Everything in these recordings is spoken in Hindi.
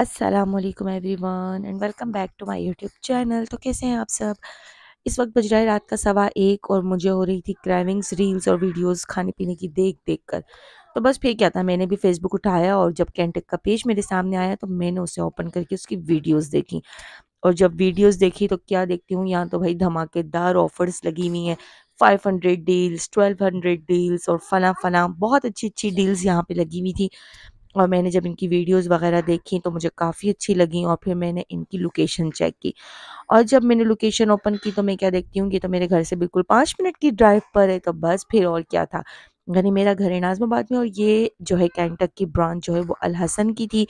Aslam everyone and welcome back to my YouTube channel तो कैसे हैं आप सब इस वक्त बज रहा है रात का सवा एक और मुझे हो रही थी क्राइविंग्स रील्स और वीडियोस खाने पीने की देख देख कर तो बस फिर क्या था मैंने भी फेसबुक उठाया और जब कैंटक का पेज मेरे सामने आया तो मैंने उसे ओपन करके उसकी वीडियोस देखी और जब वीडियोस देखी तो क्या देखती हूँ यहाँ तो भाई धमाकेदार ऑफर्स लगी हुई हैं 500 डील्स 1200 डील्स और फला फ़लाँ बहुत अच्छी अच्छी डील्स यहाँ पे लगी हुई थी और मैंने जब इनकी वीडियोस वगैरह देखी तो मुझे काफ़ी अच्छी लगी और फिर मैंने इनकी लोकेशन चेक की और जब मैंने लोकेशन ओपन की तो मैं क्या देखती हूँ कि तो मेरे घर से बिल्कुल पाँच मिनट की ड्राइव पर है तो बस फिर और क्या था यानी मेरा घर है नाजमाबाद में और ये जो है कैंटक की ब्रांच जो है वो अलहसन की थी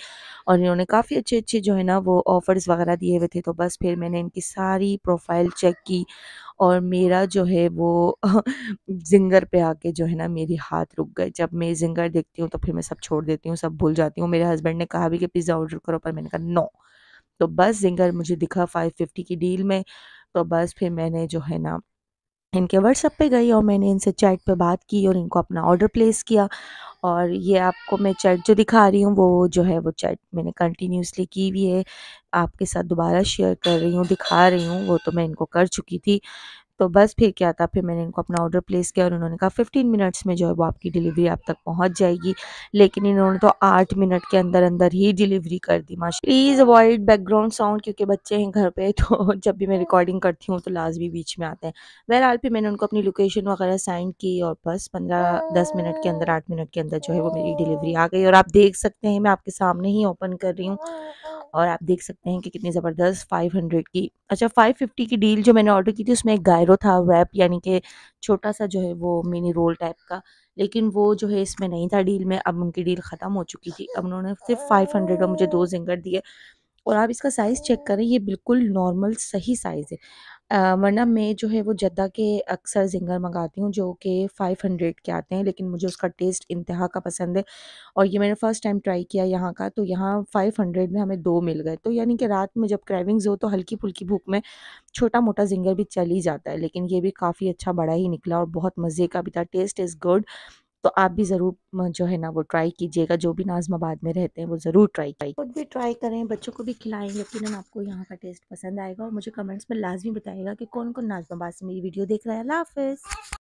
और इन्होंने काफ़ी अच्छे अच्छे जो है ना वो ऑफ़र्स वगैरह दिए हुए थे तो बस फिर मैंने इनकी सारी प्रोफाइल चेक की और मेरा जो है वो जिंगर पे आके जो है ना मेरी हाथ रुक गए जब मैं जिंगर देखती हूँ तो फिर मैं सब छोड़ देती हूँ सब भूल जाती हूँ मेरे हस्बैंड ने कहा भी कि पिज़्ज़ा ऑर्डर करो पर मैंने कहा नो तो बस जिंगर मुझे दिखा फाइव फिफ्टी की डील में तो बस फिर मैंने जो है ना इनके व्हाट्सअप पे गई और मैंने इनसे चैट पे बात की और इनको अपना ऑर्डर प्लेस किया और ये आपको मैं चैट जो दिखा रही हूँ वो जो है वो चैट मैंने कंटिन्यूसली की हुई है आपके साथ दोबारा शेयर कर रही हूँ दिखा रही हूँ वो तो मैं इनको कर चुकी थी तो बस फिर क्या था फिर मैंने इनको अपना ऑर्डर प्लेस किया और उन्होंने कहा फ़िफ्टीन मिनट्स में जो है वो आपकी डिलीवरी आप तक पहुँच जाएगी लेकिन इन्होंने तो आठ मिनट के अंदर अंदर ही डिलीवरी कर दी माशा प्लीज़ अवॉइड बैकग्राउंड साउंड क्योंकि बच्चे हैं घर पर तो जब भी मैं रिकॉर्डिंग करती हूँ तो लाजमी बीच में आते हैं बहरहाल फिर मैंने उनको अपनी लोकेशन वगैरह सेंड की और बस पंद्रह दस मिनट के अंदर आठ मिनट के अंदर जो है वो मेरी डिलीवरी आ गई और आप देख सकते हैं मैं आपके सामने ही ओपन कर रही हूँ और आप देख सकते हैं कि कितनी ज़बरदस्त 500 की अच्छा 550 की डील जो मैंने ऑर्डर की थी उसमें एक गायरो था रैप यानी कि छोटा सा जो है वो मिनी रोल टाइप का लेकिन वो जो है इसमें नहीं था डील में अब उनकी डील ख़त्म हो चुकी थी अब उन्होंने सिर्फ फाइव हंड्रेड मुझे दो जिंगर दिए और आप इसका साइज़ चेक करें ये बिल्कुल नॉर्मल सही साइज़ है वरना मैं जो है वो जद्दा के अक्सर जिंगर मंगाती हूँ जो कि 500 के आते हैं लेकिन मुझे उसका टेस्ट इंतहा का पसंद है और ये मैंने फ़र्स्ट टाइम ट्राई किया यहाँ का तो यहाँ 500 में हमें दो मिल गए तो यानी कि रात में जब क्रेविंग्स हो तो हल्की फुल्की भूख में छोटा मोटा जिंगर भी चल ही जाता है लेकिन ये भी काफ़ी अच्छा बड़ा ही निकला और बहुत मज़े का भी था टेस्ट इज़ गुड तो आप भी ज़रूर जो है ना वो ट्राई कीजिएगा जो भी नाजमाबाद में रहते हैं वो ज़रूर ट्राई करें खुद भी ट्राई करें बच्चों को भी खिलाएं हम आपको यहाँ का टेस्ट पसंद आएगा और मुझे कमेंट्स में लाजमी बताएगा कि कौन कौन नाजमाबाद से मेरी वीडियो देख रहा है अल्लाह